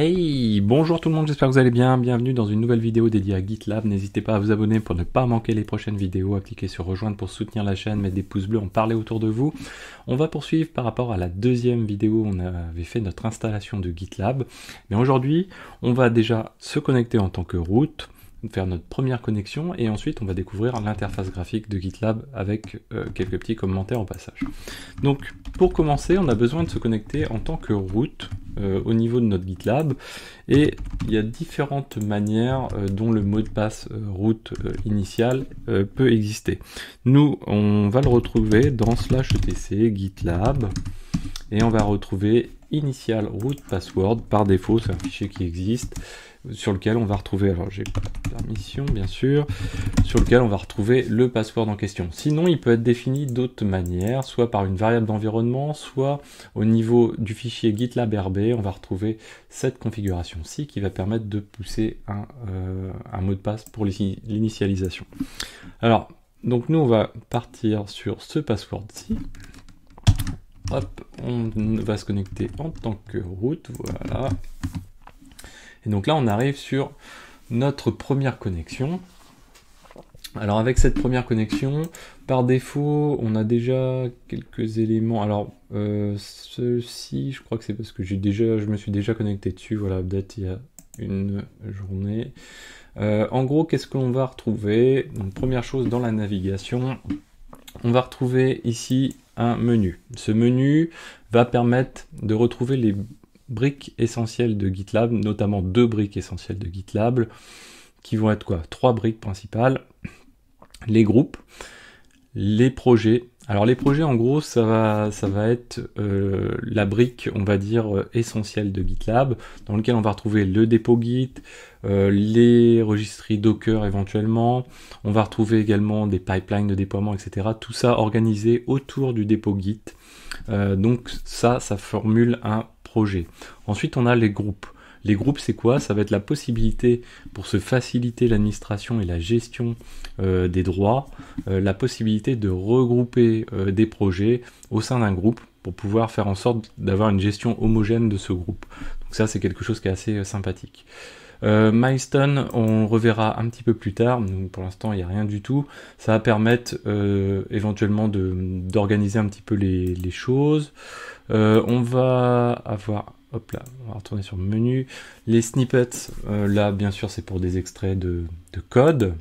Hey, bonjour tout le monde, j'espère que vous allez bien. Bienvenue dans une nouvelle vidéo dédiée à GitLab. N'hésitez pas à vous abonner pour ne pas manquer les prochaines vidéos, à cliquer sur rejoindre pour soutenir la chaîne, mettre des pouces bleus, en parler autour de vous. On va poursuivre par rapport à la deuxième vidéo où on avait fait notre installation de GitLab. Mais aujourd'hui, on va déjà se connecter en tant que route faire notre première connexion et ensuite on va découvrir l'interface graphique de GitLab avec euh, quelques petits commentaires au passage. Donc pour commencer on a besoin de se connecter en tant que route euh, au niveau de notre GitLab. Et il y a différentes manières euh, dont le mot de passe euh, route initial peut exister. Nous, on va le retrouver dans slash etc GitLab. Et on va retrouver initial root password. Par défaut, c'est un fichier qui existe sur lequel on va retrouver, alors j'ai permission bien sûr, sur lequel on va retrouver le password en question. Sinon, il peut être défini d'autres manières, soit par une variable d'environnement, soit au niveau du fichier GitLab RB, on va retrouver cette configuration-ci qui va permettre de pousser un, euh, un mot de passe pour l'initialisation. Alors, donc nous, on va partir sur ce password-ci. Hop, on va se connecter en tant que route, voilà donc là, on arrive sur notre première connexion. Alors avec cette première connexion, par défaut, on a déjà quelques éléments. Alors euh, ceci, je crois que c'est parce que j'ai déjà, je me suis déjà connecté dessus. Voilà, update il y a une journée. Euh, en gros, qu'est-ce que l'on va retrouver première chose dans la navigation, on va retrouver ici un menu. Ce menu va permettre de retrouver les briques essentielles de GitLab, notamment deux briques essentielles de GitLab, qui vont être quoi Trois briques principales, les groupes, les projets. Alors les projets, en gros, ça va, ça va être euh, la brique, on va dire, essentielle de GitLab, dans lequel on va retrouver le dépôt Git, euh, les registries Docker éventuellement, on va retrouver également des pipelines de déploiement, etc. Tout ça organisé autour du dépôt Git. Euh, donc ça, ça formule un Ensuite, on a les groupes. Les groupes, c'est quoi Ça va être la possibilité pour se faciliter l'administration et la gestion euh, des droits, euh, la possibilité de regrouper euh, des projets au sein d'un groupe pour pouvoir faire en sorte d'avoir une gestion homogène de ce groupe. Donc ça, c'est quelque chose qui est assez sympathique. Euh, Milestone, on reverra un petit peu plus tard. pour l'instant, il n'y a rien du tout. Ça va permettre euh, éventuellement d'organiser un petit peu les, choses. Euh, on va avoir... Hop là, on va retourner sur le menu. Les snippets, euh, là, bien sûr, c'est pour des extraits de, code.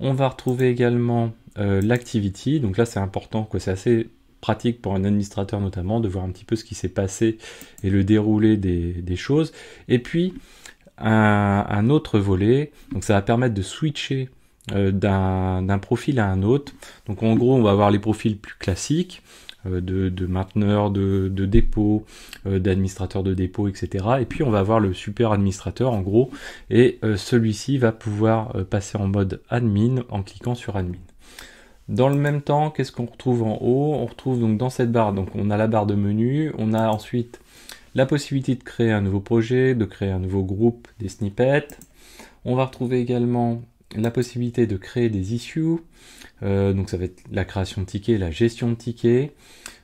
On va retrouver également l'activity. Donc là, c'est important, c'est assez pratique pour un administrateur notamment de voir un petit peu ce qui s'est passé et le déroulé des, des, choses. Et puis, un, autre volet. Donc ça va permettre de switcher euh, d'un profil à un autre. Donc en gros, on va avoir les profils plus classiques euh, de, mainteneur de, dépôt, euh, d'administrateur de dépôt, etc. Et puis on va avoir le super administrateur en gros, et celui-ci va pouvoir passer en mode admin en cliquant sur admin. Dans le même temps, qu'est-ce qu'on retrouve en haut On retrouve donc dans cette barre, donc on a la barre de menu, on a ensuite la possibilité de créer un nouveau projet, de créer un nouveau groupe des snippets. On va retrouver également la possibilité de créer des issues, euh, donc ça va être la création de tickets, la gestion de tickets.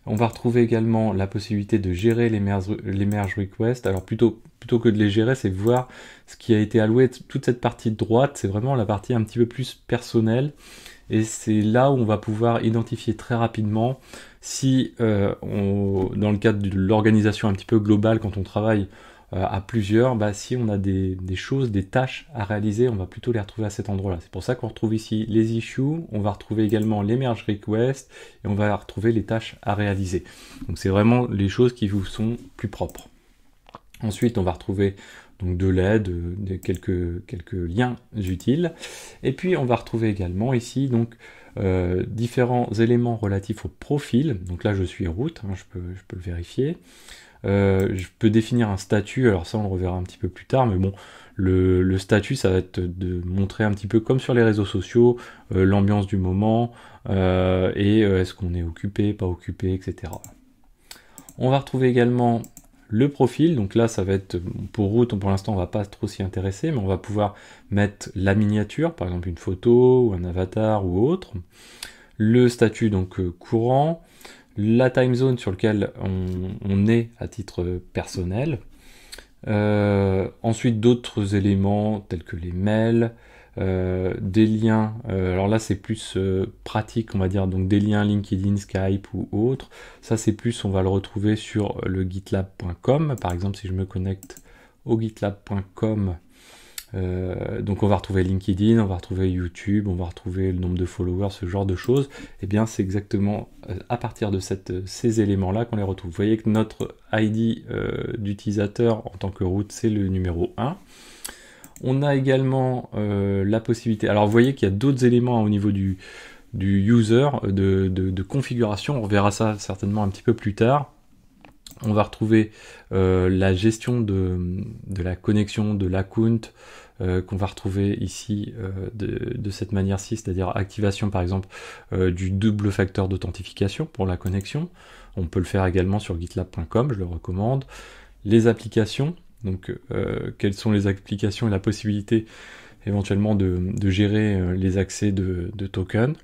On va retrouver également la possibilité de gérer les merge, les merge requests. Alors plutôt, plutôt que de les gérer, c'est voir ce qui a été alloué. Toute cette partie de droite, c'est vraiment la partie un petit peu plus personnelle. Et c'est là où on va pouvoir identifier très rapidement si euh, dans le cadre de l'organisation un petit peu globale, quand on travaille euh, à plusieurs, bah, si on a des, choses, des tâches à réaliser, on va plutôt les retrouver à cet endroit-là. C'est pour ça qu'on retrouve ici les issues, on va retrouver également les merge requests et on va retrouver les tâches à réaliser. Donc c'est vraiment les choses qui vous sont plus propres. Ensuite, on va retrouver donc de l'aide, euh, quelques, quelques liens utiles. Et puis on va retrouver également ici donc euh, différents éléments relatifs au profil. Donc là, je suis route, hein, je, peux, je, peux, le vérifier. Euh, je peux définir un statut, alors ça on le reverra un petit peu plus tard, mais bon, le, statut ça va être de montrer un petit peu comme sur les réseaux sociaux, euh, l'ambiance du moment, et est-ce qu'on est occupé, pas occupé, etc. On va retrouver également le profil. Donc là, ça va être pour route, pour l'instant, on va pas trop s'y intéresser, mais on va pouvoir mettre la miniature, par exemple une photo ou un avatar ou autre. Le statut donc euh, courant, la time zone sur laquelle on, est à titre personnel. Euh, ensuite, d'autres éléments tels que les mails, euh, des liens, euh, alors là c'est plus euh, pratique on va dire, donc des liens LinkedIn, Skype ou autre, ça c'est plus on va le retrouver sur le gitlab.com, par exemple si je me connecte au gitlab.com, donc on va retrouver LinkedIn, on va retrouver YouTube, on va retrouver le nombre de followers, ce genre de choses, et eh bien c'est exactement à partir de ces éléments là qu'on les retrouve. Vous voyez que notre ID d'utilisateur en tant que route c'est le numéro 1. On a également euh, la possibilité, alors vous voyez qu'il y a d'autres éléments hein, au niveau du, user, euh, de, configuration, on verra ça certainement un petit peu plus tard. On va retrouver euh, la gestion de, la connexion, de l'account, euh, qu'on va retrouver ici de, cette manière-ci, c'est-à-dire activation par exemple du double facteur d'authentification pour la connexion. On peut le faire également sur gitlab.com, je le recommande. Les applications, donc, euh, quelles sont les applications et la possibilité éventuellement de, gérer euh, les accès de, tokens.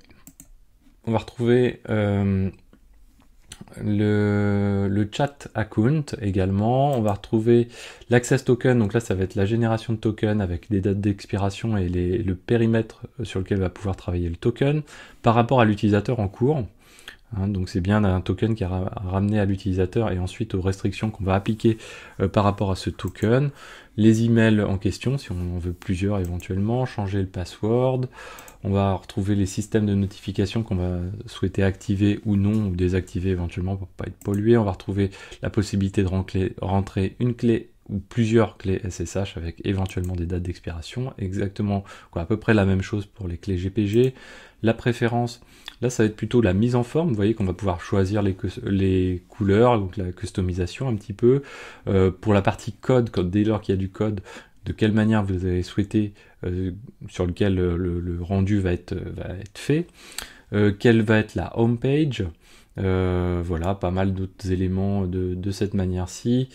On va retrouver euh, le, chat account également. On va retrouver l'access token. Donc là, ça va être la génération de tokens avec des dates d'expiration et le périmètre sur lequel va pouvoir travailler le token par rapport à l'utilisateur en cours. Hein, donc c'est bien un token qui est ramené à l'utilisateur et ensuite aux restrictions qu'on va appliquer euh, par rapport à ce token, les emails en question si on veut plusieurs éventuellement, changer le password, on va retrouver les systèmes de notification qu'on va souhaiter activer ou non ou désactiver éventuellement pour pas être pollué, on va retrouver la possibilité de rentrer une clé ou plusieurs clés SSH avec éventuellement des dates d'expiration, exactement quoi, à peu près la même chose pour les clés GPG, la préférence Là, ça va être plutôt la mise en forme. Vous voyez qu'on va pouvoir choisir les, les, couleurs, donc la customisation un petit peu. Euh, pour la partie code, dès lors qu'il y a du code, de quelle manière vous avez souhaité, euh, sur lequel le, rendu va être, être fait. Euh, quelle va être la home page. voilà, pas mal d'autres éléments de, de cette manière-ci.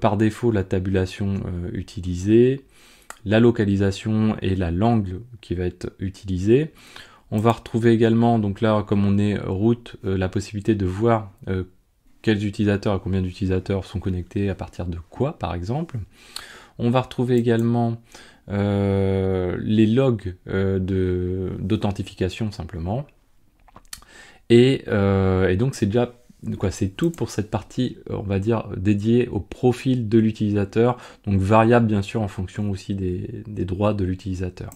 par défaut, la tabulation utilisée, la localisation et la langue qui va être utilisée. On va retrouver également, donc là, comme on est route, euh, la possibilité de voir euh, quels utilisateurs à combien d'utilisateurs sont connectés à partir de quoi, par exemple. On va retrouver également euh, les logs d'authentification, simplement. Et, donc, c'est déjà quoi c'est tout pour cette partie, on va dire, dédiée au profil de l'utilisateur, donc variable bien sûr en fonction aussi des droits de l'utilisateur.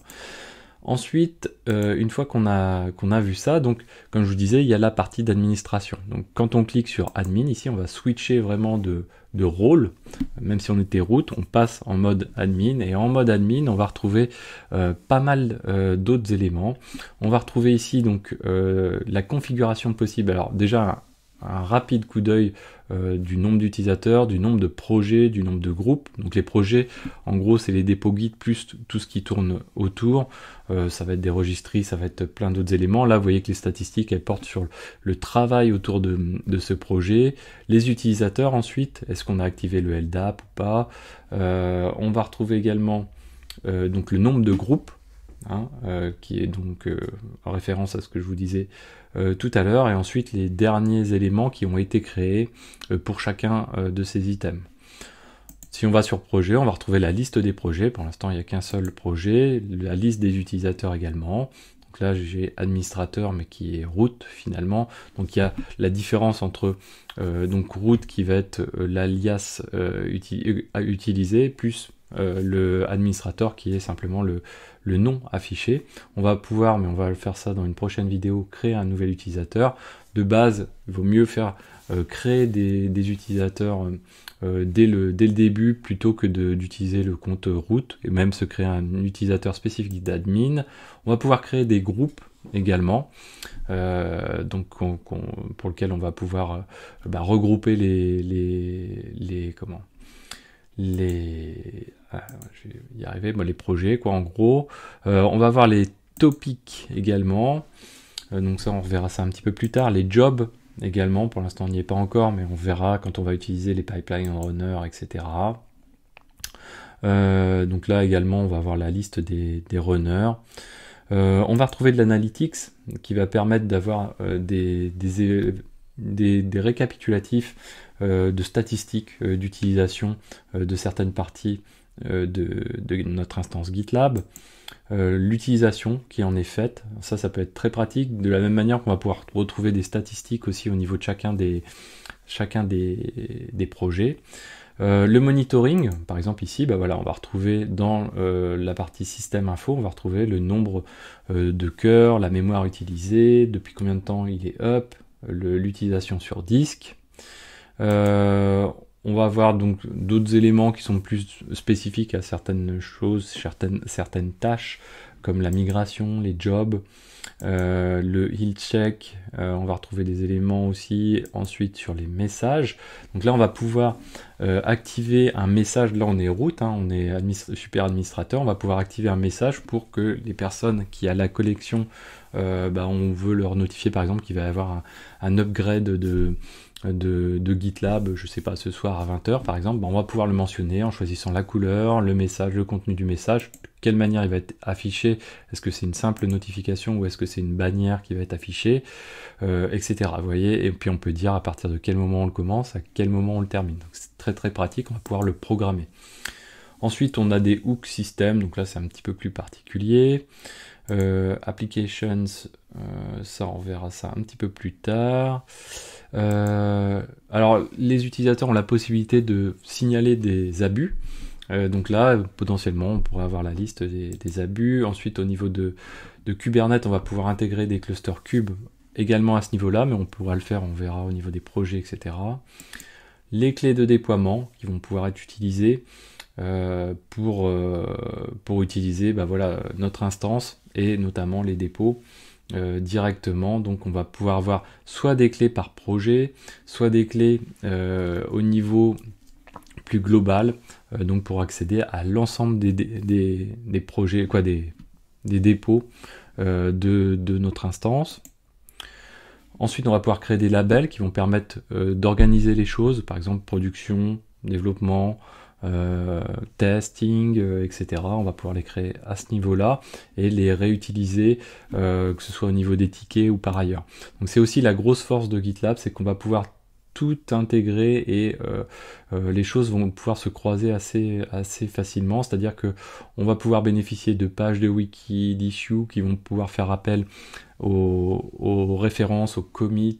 Ensuite, euh, une fois qu'on a, qu'on a vu ça, donc comme je vous disais, il y a la partie d'administration. Donc quand on clique sur admin, ici on va switcher vraiment de, rôle. Même si on était route, on passe en mode admin. Et en mode admin, on va retrouver euh, pas mal euh, d'autres éléments. On va retrouver ici donc la configuration possible. Alors déjà un rapide coup d'œil euh, du nombre d'utilisateurs, du nombre de projets, du nombre de groupes. Donc les projets, en gros, c'est les dépôts guides plus tout ce qui tourne autour. Euh, ça va être des registries, ça va être plein d'autres éléments. Là, vous voyez que les statistiques, elles portent sur le, travail autour de, ce projet. Les utilisateurs ensuite, est-ce qu'on a activé le LDAP ou pas euh, On va retrouver également donc le nombre de groupes. Hein, qui est donc en référence à ce que je vous disais euh, tout à l'heure, et ensuite les derniers éléments qui ont été créés euh, pour chacun euh, de ces items. Si on va sur projet, on va retrouver la liste des projets. Pour l'instant, il n'y a qu'un seul projet, la liste des utilisateurs également. Donc là, j'ai administrateur, mais qui est route finalement. Donc il y a la différence entre donc route qui va être l'alias à utiliser, plus le administrateur qui est simplement le, le nom affiché. On va pouvoir, mais on va le faire ça dans une prochaine vidéo, créer un nouvel utilisateur. De base, il vaut mieux faire euh, créer des, utilisateurs euh, euh, dès, le, dès, le, début plutôt que d'utiliser le compte root et même se créer un utilisateur spécifique d'admin. On va pouvoir créer des groupes également, donc pour lequel on va pouvoir bah, regrouper les, les, les comment les ah, je vais y arriver, les projets, quoi, en gros. Euh, on va voir les topics également. Euh, donc ça, on verra ça un petit peu plus tard. Les jobs également, pour l'instant, on n'y est pas encore, mais on verra quand on va utiliser les pipelines runner, etc. Euh, donc là également, on va avoir la liste des, runners. on va retrouver de l'analytics qui va permettre d'avoir des, récapitulatifs de statistiques d'utilisation de certaines parties euh, de, notre instance GitLab, euh, l'utilisation qui en est faite. Ça, ça peut être très pratique. De la même manière qu'on va pouvoir retrouver des statistiques aussi au niveau de chacun des, chacun des, projets. Euh, le monitoring, par exemple ici, ben voilà, on va retrouver dans la partie système info, on va retrouver le nombre de cœurs, la mémoire utilisée, depuis combien de temps il est up, l'utilisation sur disque. On va avoir donc d'autres éléments qui sont plus spécifiques à certaines choses, certaines, certaines tâches, comme la migration, les jobs, euh, le heal check, euh, on va retrouver des éléments aussi ensuite sur les messages. Donc là on va pouvoir euh, activer un message, là on est route, hein, on est super administrateur, on va pouvoir activer un message pour que les personnes qui à la collection, bah, on veut leur notifier par exemple qu'il va y avoir un upgrade de, de, GitLab, je sais pas, ce soir à 20h par exemple, ben, on va pouvoir le mentionner en choisissant la couleur, le message, le contenu du message, quelle manière il va être affiché, est-ce que c'est une simple notification ou est-ce que c'est une bannière qui va être affichée, euh, etc. Vous voyez, et puis on peut dire à partir de quel moment on le commence, à quel moment on le termine. Donc c'est très très pratique, on va pouvoir le programmer. Ensuite, on a des hooks système donc là c'est un petit peu plus particulier. Euh, applications euh, ça, on verra ça un petit peu plus tard. Euh, alors, les utilisateurs ont la possibilité de signaler des abus. Euh, donc là, potentiellement, on pourrait avoir la liste des, abus. Ensuite, au niveau de, de, Kubernetes, on va pouvoir intégrer des clusters cubes également à ce niveau-là, mais on pourra le faire, on verra au niveau des projets, etc. Les clés de déploiement qui vont pouvoir être utilisées pour, pour utiliser bah voilà, notre instance et notamment les dépôts. Euh, directement. Donc on va pouvoir voir soit des clés par projet, soit des clés euh, au niveau plus global, euh, donc pour accéder à l'ensemble des, projets, quoi, des, des dépôts de, de, notre instance. Ensuite, on va pouvoir créer des labels qui vont permettre d'organiser les choses, par exemple production, développement, euh, testing, euh, etc. On va pouvoir les créer à ce niveau-là et les réutiliser, euh, que ce soit au niveau des tickets ou par ailleurs. Donc c'est aussi la grosse force de GitLab, c'est qu'on va pouvoir tout intégrer et les choses vont pouvoir se croiser assez, assez facilement. C'est-à-dire que on va pouvoir bénéficier de pages de wiki, d'issues qui vont pouvoir faire appel aux, aux références, aux commits,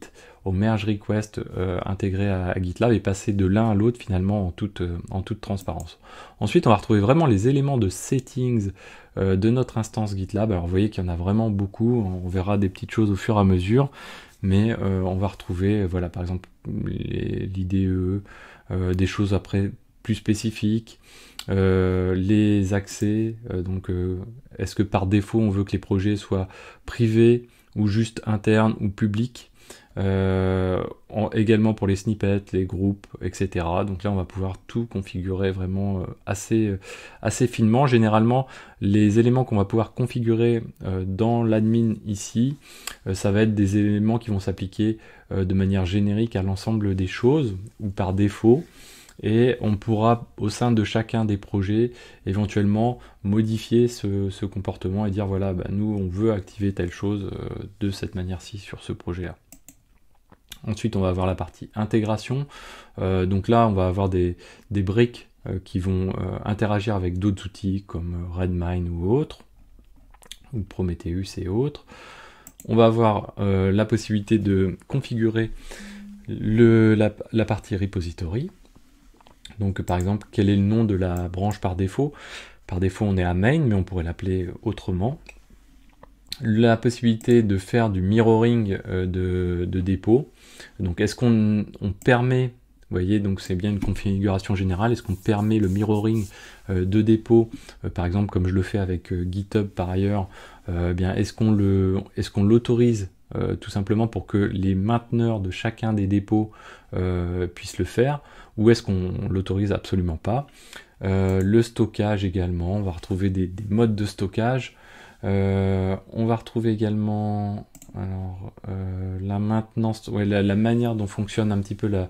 merge request euh, intégré à, GitLab et passer de l'un à l'autre finalement en toute, euh, en toute transparence. Ensuite, on va retrouver vraiment les éléments de settings euh, de notre instance GitLab. Alors vous voyez qu'il y en a vraiment beaucoup, on verra des petites choses au fur et à mesure, mais on va retrouver, voilà, par exemple, l'IDE, des choses après plus spécifiques, les accès, donc est-ce que par défaut on veut que les projets soient privés ou juste internes ou publics euh, également pour les snippets, les groupes, etc. Donc là, on va pouvoir tout configurer vraiment euh, assez, euh, assez finement. Généralement, les éléments qu'on va pouvoir configurer dans l'admin ici, ça va être des éléments qui vont s'appliquer de manière générique à l'ensemble des choses ou par défaut et on pourra au sein de chacun des projets éventuellement modifier ce, comportement et dire voilà bah, nous on veut activer telle chose de cette manière-ci sur ce projet-là. Ensuite, on va avoir la partie intégration. Euh, donc là, on va avoir des, briques euh, qui vont euh, interagir avec d'autres outils comme Redmine ou autres, ou Prometheus et autres. On va avoir la possibilité de configurer la partie repository. Donc par exemple, quel est le nom de la branche par défaut Par défaut, on est à main, mais on pourrait l'appeler autrement la possibilité de faire du mirroring euh, de, dépôt. Donc est-ce qu'on permet, vous voyez, donc c'est bien une configuration générale, est-ce qu'on permet le mirroring euh, de dépôt, euh, par exemple comme je le fais avec GitHub par ailleurs, eh bien est-ce qu'on le est-ce qu'on l'autorise tout simplement pour que les mainteneurs de chacun des dépôts puissent le faire, ou est-ce qu'on l'autorise absolument pas Le stockage également, on va retrouver des modes de stockage. Euh, on va retrouver également euh, la maintenance, la, manière dont fonctionne un petit peu la,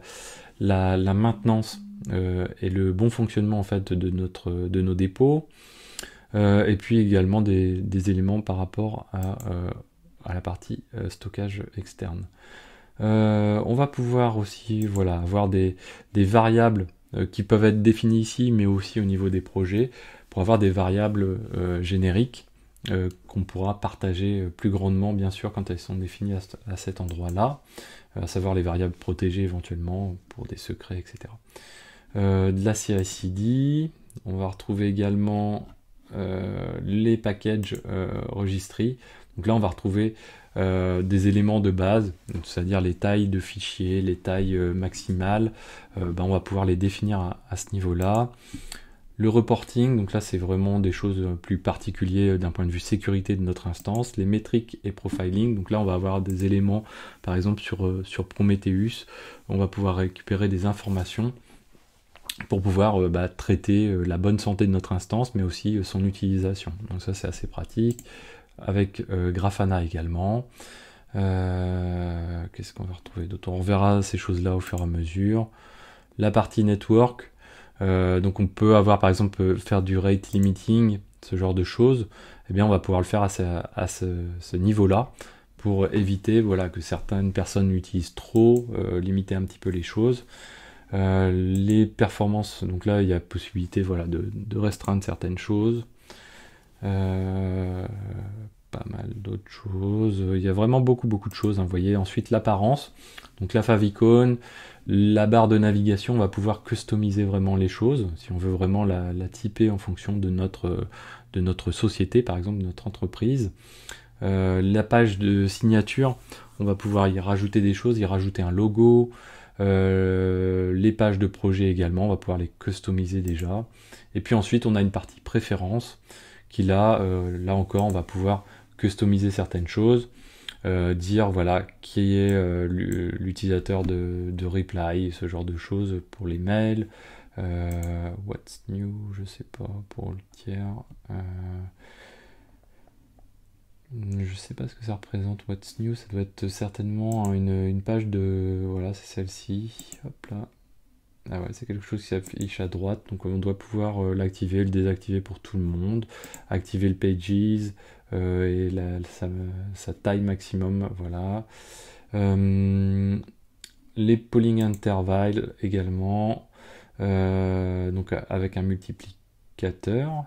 la, maintenance euh, et le bon fonctionnement en fait de, notre, de nos dépôts. et puis également des, éléments par rapport à, la partie stockage externe. on va pouvoir aussi voilà, avoir des, variables qui peuvent être définies ici, mais aussi au niveau des projets, pour avoir des variables génériques euh, qu'on pourra partager euh, plus grandement, bien sûr, quand elles sont définies à, cet endroit-là, euh, à savoir les variables protégées éventuellement pour des secrets, etc. de la CICD, on va retrouver également les packages registrés. Donc là, on va retrouver des éléments de base, c'est-à-dire les tailles de fichiers, les tailles maximales, ben, on va pouvoir les définir à ce niveau-là. Le reporting, donc là c'est vraiment des choses euh, plus particulières euh, d'un point de vue sécurité de notre instance. Les métriques et profiling, donc là on va avoir des éléments, par exemple sur, euh, sur Prometheus, on va pouvoir récupérer des informations pour pouvoir bah, traiter la bonne santé de notre instance, mais aussi son utilisation. Donc ça c'est assez pratique. Avec Grafana également. Qu'est-ce qu'on va retrouver d'autre On verra ces choses-là au fur et à mesure. La partie network, euh, donc on peut avoir par exemple euh, faire du rate limiting, ce genre de choses, eh bien on va pouvoir le faire à ce, niveau-là pour éviter voilà, que certaines personnes utilisent trop, euh, limiter un petit peu les choses. les performances, donc là il y a possibilité voilà, de, restreindre certaines choses. pas mal d'autres choses. Il y a vraiment beaucoup beaucoup de choses. Hein, vous voyez ensuite l'apparence. Donc la favicon, la barre de navigation, on va pouvoir customiser vraiment les choses, si on veut vraiment la, la typer en fonction de notre, de notre société, par exemple, de notre entreprise. Euh, la page de signature, on va pouvoir y rajouter des choses, y rajouter un logo, euh, les pages de projet également, on va pouvoir les customiser déjà. Et puis ensuite, on a une partie préférence qui là, euh, là encore, on va pouvoir customiser certaines choses. Euh, dire voilà qui est euh, l'utilisateur de, reply, ce genre de choses pour les mails. Euh, what's new, je sais pas pour le tiers. je sais pas ce que ça représente. What's new, ça doit être certainement une, une page de voilà c'est celle-ci. Hop là. Ah c'est quelque chose qui s'affiche à droite, donc on doit pouvoir euh, l'activer, le désactiver pour tout le monde, activer le pages euh, et la, sa, taille maximum, voilà. Euh, les polling intervalles également, donc avec un multiplicateur.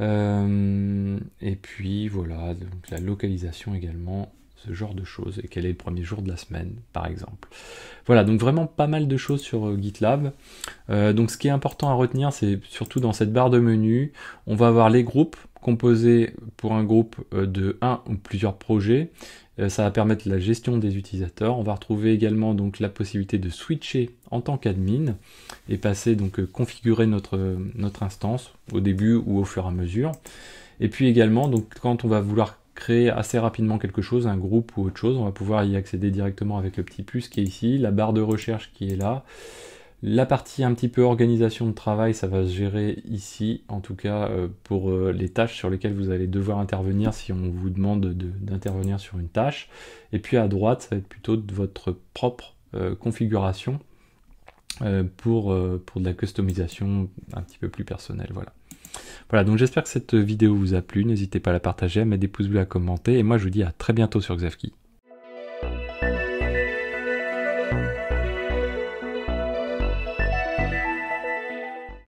et puis voilà, donc la localisation également ce genre de choses, et quel est le premier jour de la semaine, par exemple. Voilà, donc vraiment pas mal de choses sur euh, GitLab. Euh, donc ce qui est important à retenir, c'est surtout dans cette barre de menu, on va avoir les groupes composés pour un groupe euh, de un ou plusieurs projets. ça va permettre la gestion des utilisateurs. On va retrouver également donc la possibilité de switcher en tant qu'admin et passer donc configurer notre, notre instance au début ou au fur et à mesure. Et puis également, donc quand on va vouloir créer assez rapidement quelque chose, un groupe ou autre chose. On va pouvoir y accéder directement avec le petit plus qui est ici, la barre de recherche qui est là. La partie un petit peu organisation de travail, ça va se gérer ici, en tout cas euh, pour euh, les tâches sur lesquelles vous allez devoir intervenir si on vous demande d'intervenir sur une tâche. Et puis à droite, ça va être plutôt de votre propre euh, configuration pour, pour de la customisation un petit peu plus personnelle. Voilà. Voilà, donc j'espère que cette vidéo vous a plu. N'hésitez pas à la partager, à mettre des pouces bleus, à commenter. Et moi, je vous dis à très bientôt sur Xavki.